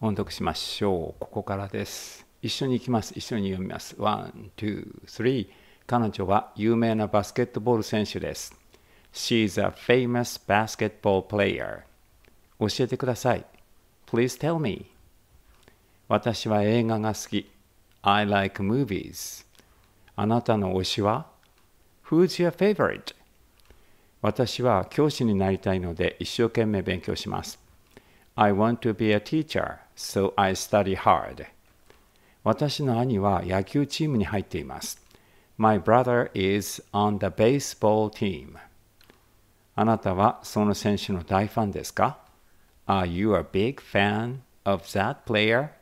音読しましょう。ここからです。一緒に行きます。一緒に読みます。ワン、ツー、スリー。彼女は有名なバスケットボール選手です。She's a famous basketball player. 教えてください。Please tell me. 私は映画が好き。I like movies. あなたの推しは ?Who's your favorite? 私は教師になりたいので一生懸命勉強します。I want to be a teacher. So I study hard. 私の兄は野球チームに入っています。My brother is on the baseball team. あなたはその選手の大ファンですか Are you a big fan of that player?